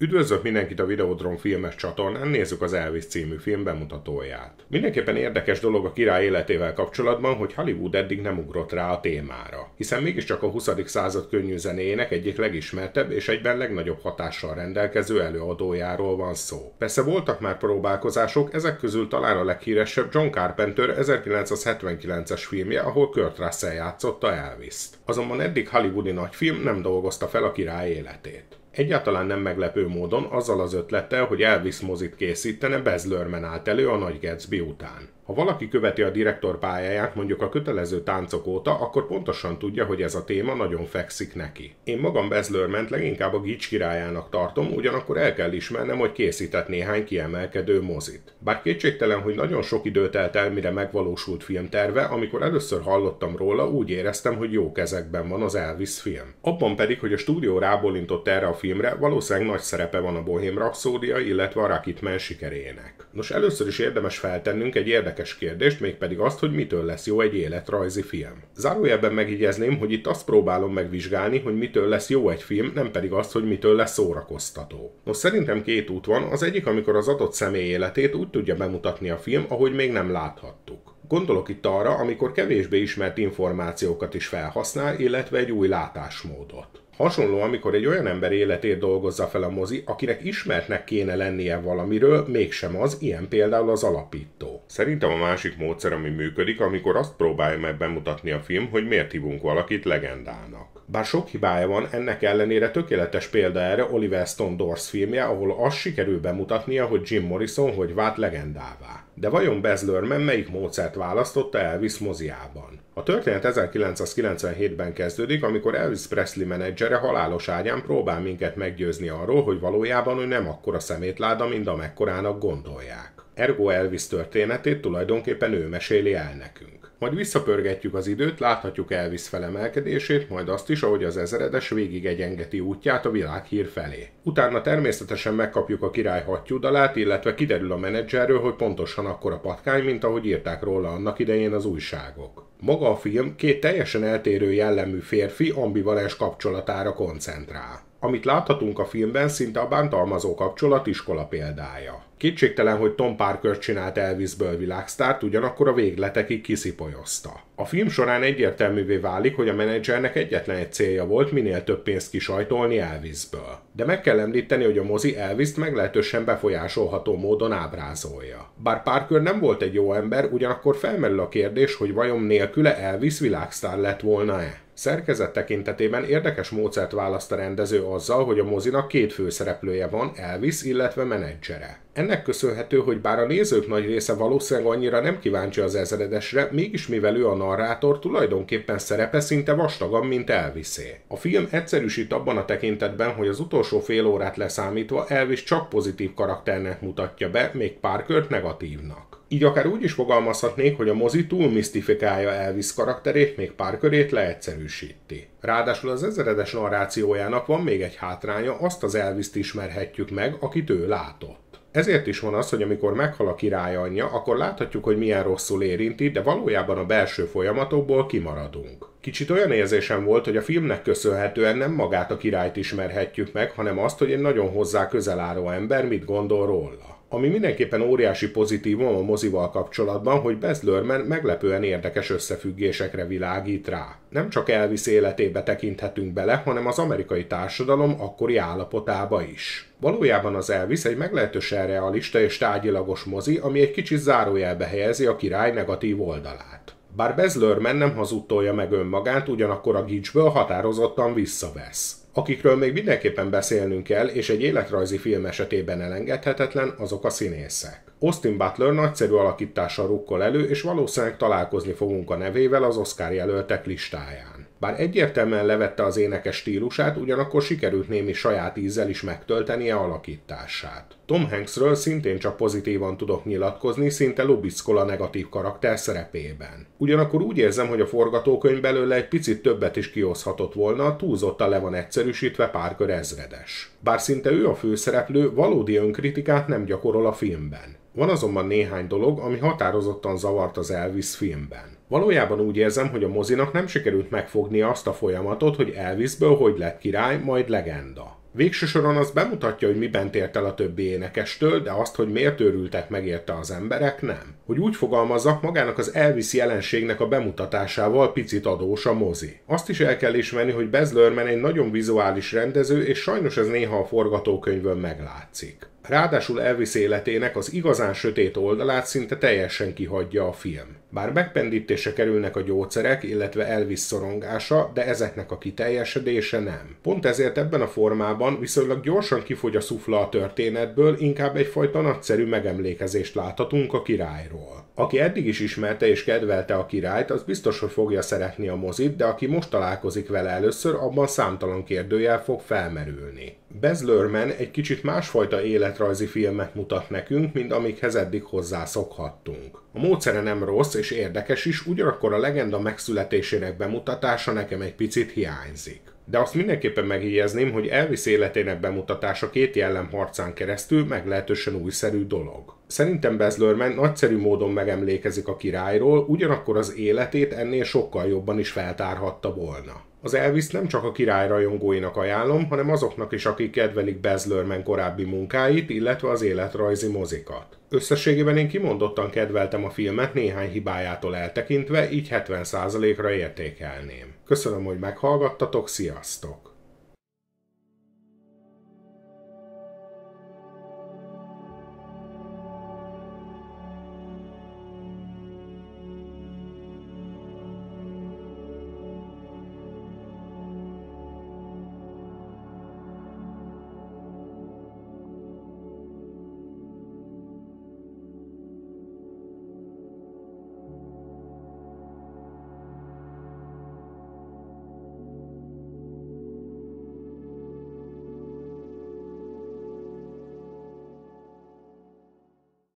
Üdvözlök mindenkit a Videodrom filmes csatornán, nézzük az Elvis című film bemutatóját. Mindenképpen érdekes dolog a király életével kapcsolatban, hogy Hollywood eddig nem ugrott rá a témára, hiszen mégiscsak a 20. század könnyű zenéjének egyik legismertebb és egyben legnagyobb hatással rendelkező előadójáról van szó. Persze voltak már próbálkozások, ezek közül talán a leghíresebb John Carpenter 1979-es filmje, ahol Kurt Russell játszotta Elvis-t. Azonban eddig hollywoodi nagyfilm nem dolgozta fel a király életét egyáltalán nem meglepő módon azzal az ötlettel, hogy Elvis mozit készítene, Bezlörmen állt elő a Nagy Gatsby után. Ha valaki követi a direktor pályáját mondjuk a kötelező táncok óta, akkor pontosan tudja, hogy ez a téma nagyon fekszik neki. Én magam Bezlőrment leginkább a Gics királyának tartom, ugyanakkor el kell ismernem, hogy készített néhány kiemelkedő mozit. Bár kétségtelen, hogy nagyon sok idő telt el, mire megvalósult filmterve, amikor először hallottam róla, úgy éreztem, hogy jó kezekben van az Elvis film. Abban pedig, hogy a stúdió rábólintott erre a filmre, valószínűleg nagy szerepe van a Bohém Rhapsódia, illetve a Rocketman sikerének. Nos, először is érdemes feltennünk egy érdekes érdekes kérdést, mégpedig azt, hogy mitől lesz jó egy életrajzi film. Zárójelben megjegyezném, hogy itt azt próbálom megvizsgálni, hogy mitől lesz jó egy film, nem pedig azt, hogy mitől lesz szórakoztató. Most szerintem két út van, az egyik, amikor az adott személy életét úgy tudja bemutatni a film, ahogy még nem láthattuk. Gondolok itt arra, amikor kevésbé ismert információkat is felhasznál, illetve egy új látásmódot. Hasonló, amikor egy olyan ember életét dolgozza fel a mozi, akinek ismertnek kéne lennie valamiről, mégsem az, ilyen például az alapító. Szerintem a másik módszer, ami működik, amikor azt próbálja meg bemutatni a film, hogy miért hívunk valakit legendának. Bár sok hibája van, ennek ellenére tökéletes példa erre Oliver Stone Doors filmje, ahol azt sikerül bemutatnia, hogy Jim Morrison hogy vált legendává. De vajon Baz Luhrmann melyik módszert választotta Elvis moziában? A történet 1997-ben kezdődik, amikor Elvis Presley menedzsere halálos ágyán próbál minket meggyőzni arról, hogy valójában ő nem akkora szemétláda, mint amekkorának gondolják. Ergo Elvis történetét tulajdonképpen ő meséli el nekünk. Majd visszapörgetjük az időt, láthatjuk Elvis felemelkedését, majd azt is, ahogy az ezredes végig egyengeti útját a világhír felé. Utána természetesen megkapjuk a király hattyúdalát, illetve kiderül a menedzserről, hogy pontosan akkor a patkány, mint ahogy írták róla annak idején az újságok. Maga a film két teljesen eltérő jellemű férfi ambivalens kapcsolatára koncentrál. Amit láthatunk a filmben, szinte a bántalmazó kapcsolat iskola példája. Kétségtelen, hogy Tom Parker csinált Elvisből világsztárt, ugyanakkor a végletekig kiszipolyozta. A film során egyértelművé válik, hogy a menedzsernek egyetlen egy célja volt minél több pénzt kisajtolni Elvisből. De meg kell említeni, hogy a mozi Elviszt meglehetősen befolyásolható módon ábrázolja. Bár Parker nem volt egy jó ember, ugyanakkor felmerül a kérdés, hogy vajon nélküle Elvis világsztár lett volna-e. Szerkezet tekintetében érdekes módszert választ a rendező azzal, hogy a mozinak két főszereplője van, Elvis, illetve menedzsere. Ennek köszönhető, hogy bár a nézők nagy része valószínűleg annyira nem kíváncsi az ezredesre, mégis mivel ő a narrátor, tulajdonképpen szerepe szinte vastagabb, mint Elvisé. A film egyszerűsít abban a tekintetben, hogy az utolsó fél órát leszámítva Elvis csak pozitív karakternek mutatja be, még Parkert negatívnak. Így akár úgy is fogalmazhatnék, hogy a mozi túl misztifikálja Elvis karakterét, még pár körét leegyszerűsíti. Ráadásul az ezeredes narrációjának van még egy hátránya, azt az Elvis-t ismerhetjük meg, akit ő látott. Ezért is van az, hogy amikor meghal a király anyja, akkor láthatjuk, hogy milyen rosszul érinti, de valójában a belső folyamatokból kimaradunk. Kicsit olyan érzésem volt, hogy a filmnek köszönhetően nem magát a királyt ismerhetjük meg, hanem azt, hogy egy nagyon hozzá közel álló ember mit gondol róla. Ami mindenképpen óriási pozitívum a mozival kapcsolatban, hogy Baz Luhrmann meglepően érdekes összefüggésekre világít rá. Nem csak Elvis életébe tekinthetünk bele, hanem az amerikai társadalom akkori állapotába is. Valójában az Elvis egy meglehetősen realista és tárgyilagos mozi, ami egy kicsit zárójelbe helyezi a király negatív oldalát. Bár Bezlörmen nem hazudtolja meg önmagát, ugyanakkor a gicsből határozottan visszavesz. Akikről még mindenképpen beszélnünk kell, és egy életrajzi film esetében elengedhetetlen, azok a színészek. Austin Butler nagyszerű alakítással rukkol elő, és valószínűleg találkozni fogunk a nevével az Oscar jelöltek listáján. Bár egyértelműen levette az énekes stílusát, ugyanakkor sikerült némi saját ízzel is megtöltenie alakítását. Tom Hanksről szintén csak pozitívan tudok nyilatkozni, szinte lubickol negatív karakter szerepében. Ugyanakkor úgy érzem, hogy a forgatókönyv belőle egy picit többet is kihozhatott volna, túlzotta le van egyszerűsítve párkör ezredes. Bár szinte ő a főszereplő, valódi önkritikát nem gyakorol a filmben. Van azonban néhány dolog, ami határozottan zavart az Elvis filmben. Valójában úgy érzem, hogy a mozinak nem sikerült megfogni azt a folyamatot, hogy Elvisből hogy lett király, majd legenda. Végső soron az bemutatja, hogy miben tért el a többi énekestől, de azt, hogy miért őrültek meg érte az emberek, nem. Hogy úgy fogalmazzak, magának az Elvis jelenségnek a bemutatásával picit adós a mozi. Azt is el kell ismerni, hogy Baz Luhrmann egy nagyon vizuális rendező, és sajnos ez néha a forgatókönyvön meglátszik. Ráadásul Elvis életének az igazán sötét oldalát szinte teljesen kihagyja a film. Bár megpendítése kerülnek a gyógyszerek, illetve Elvis szorongása, de ezeknek a kiteljesedése nem. Pont ezért ebben a formában viszonylag gyorsan kifogy a szufla a történetből, inkább egyfajta nagyszerű megemlékezést láthatunk a királyról. Aki eddig is ismerte és kedvelte a királyt, az biztos, hogy fogja szeretni a mozit, de aki most találkozik vele először, abban számtalan kérdőjel fog felmerülni. Bez Lerman egy kicsit másfajta életrajzi filmet mutat nekünk, mint amikhez eddig hozzászokhattunk. A módszere nem rossz, és érdekes is, ugyanakkor a legenda megszületésének bemutatása nekem egy picit hiányzik. De azt mindenképpen megjegyezném, hogy Elvis életének bemutatása két jellem harcán keresztül meglehetősen újszerű dolog. Szerintem Bezlörmen nagyszerű módon megemlékezik a királyról, ugyanakkor az életét ennél sokkal jobban is feltárhatta volna. Az Elvis nem csak a király rajongóinak ajánlom, hanem azoknak is, akik kedvelik Bezlörmen korábbi munkáit, illetve az életrajzi mozikat. Összességében én kimondottan kedveltem a filmet néhány hibájától eltekintve, így 70%-ra értékelném. Köszönöm, hogy meghallgattatok, sziasztok!